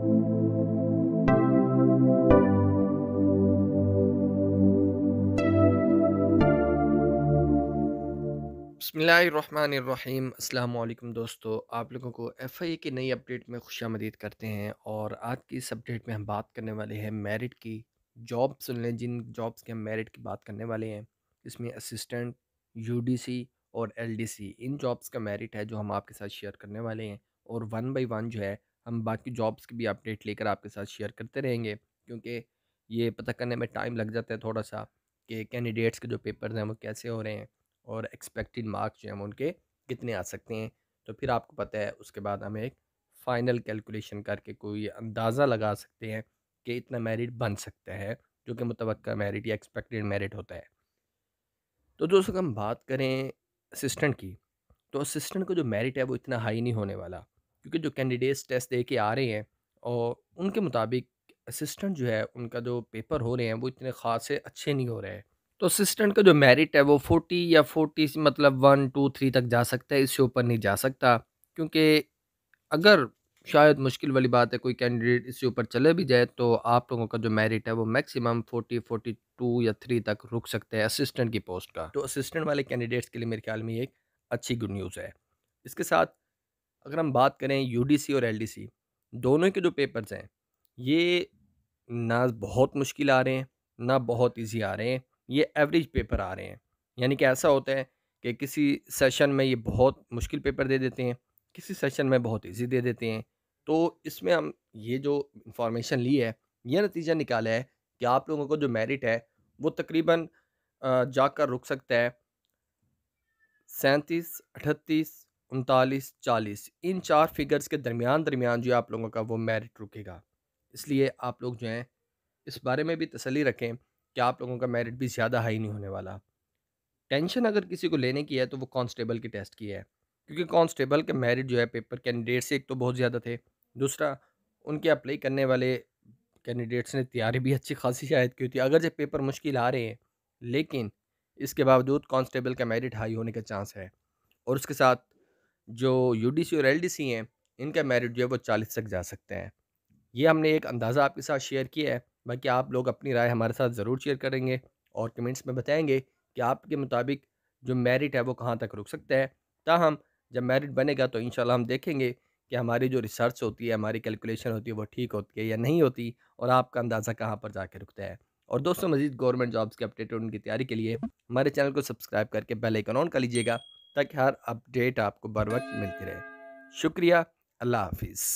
बसमीम अल्लाम दोस्तों आप लोगों को एफ़ आई ए की नई अपडेट में खुश मदीद करते हैं और आज की इस अपडेट में हम बात करने वाले हैं मेरिट की जॉब सुन लें जिन जॉब्स के हम मेरिट की बात करने वाले हैं इसमें असिस्टेंट यूडीसी और एलडीसी इन जॉब्स का मेरिट है जो हम आपके साथ शेयर करने वाले हैं और वन बाई वन जो है हम बाकी जॉब्स की भी अपडेट लेकर आपके साथ शेयर करते रहेंगे क्योंकि ये पता करने में टाइम लग जाता है थोड़ा सा कि कैंडिडेट्स के जो पेपर्स हैं वो कैसे हो रहे हैं और एक्सपेक्टेड मार्क्स जो हैं उनके कितने आ सकते हैं तो फिर आपको पता है उसके बाद हम एक फ़ाइनल कैलकुलेशन करके कोई अंदाज़ा लगा सकते हैं कि इतना मेरिट बन सकता है जो कि मुतव मेरिट या एक्सपेक्टेड मेरिट होता है तो दोस्तों हम बात करें असिस्टेंट की तो असिस्टेंट का जो मेरिट है वो इतना हाई नहीं होने वाला क्योंकि जो कैंडिडेट्स टेस्ट दे के आ रहे हैं और उनके मुताबिक असिस्टेंट जो है उनका जो पेपर हो रहे हैं वो इतने ख़ास से अच्छे नहीं हो रहे हैं तो असिस्टेंट का जो मेरिट है वो फोर्टी या फोर्टी मतलब वन टू थ्री तक जा सकता है इससे ऊपर नहीं जा सकता क्योंकि अगर शायद मुश्किल वाली बात है कोई कैंडिडेट इससे ऊपर चले भी जाए तो आप लोगों का जो मेरिट है वो मैक्सिमम फोर्टी फोर्टी टू या थ्री तक रुक सकते हैं असिस्टेंट की पोस्ट का तो असिस्टेंट वाले कैंडिडेट्स के लिए मेरे ख्याल में एक अच्छी गुड न्यूज़ है इसके साथ अगर हम बात करें यू और एल दोनों के जो पेपर्स हैं ये ना बहुत मुश्किल आ रहे हैं ना बहुत इजी आ रहे हैं ये एवरेज पेपर आ रहे हैं यानी कि ऐसा होता है कि किसी सेशन में ये बहुत मुश्किल पेपर दे देते हैं किसी सेशन में बहुत इजी दे देते हैं तो इसमें हम ये जो इंफॉर्मेशन ली है ये नतीजा निकाला है कि आप लोगों को जो मेरिट है वो तकरीबन जाकर रुक सकता है सैंतीस अठतीस उनतालीस चालीस इन चार फिगर्स के दरमियान दरमियान जो है आप लोगों का वो मेरिट रुकेगा इसलिए आप लोग जो हैं इस बारे में भी तसली रखें कि आप लोगों का मेरिट भी ज़्यादा हाई नहीं होने वाला टेंशन अगर किसी को लेने की है तो वो कांस्टेबल के टेस्ट की है क्योंकि कांस्टेबल के मेरिट जो है पेपर कैंडिडेट से एक तो बहुत ज़्यादा थे दूसरा उनके अप्लाई करने वाले कैंडिडेट्स ने तैयारी भी अच्छी खासी शायद की थी अगर जब पेपर मुश्किल आ रहे हैं लेकिन इसके बावजूद कॉन्स्टेबल का मेरिट हाई होने का चांस है और उसके साथ जो यू और एल हैं इनका मेरिट जो है वो चालीस तक जा सकते हैं ये हमने एक अंदाज़ा आपके साथ शेयर किया है बाकी आप लोग अपनी राय हमारे साथ ज़रूर शेयर करेंगे और कमेंट्स में बताएंगे कि आपके मुताबिक जो मेरिट है वो कहाँ तक रुक सकता है ताहम जब मेरिट बनेगा तो इन हम देखेंगे कि हमारी जो रिसर्च होती है हमारी कैलकुलेशन होती है वो ठीक होती है या नहीं होती और आपका अंदाज़ा कहाँ पर जाके रुकता है और दोस्तों मजीद गवर्नमेंट जॉब्स के अपडेट और उनकी तैयारी के लिए हमारे चैनल को सब्सक्राइब करके बेल आइकन ऑन कर लीजिएगा ताकि हर अपडेट आपको बर वक्त मिलती रहे शुक्रिया अल्लाह हाफिज़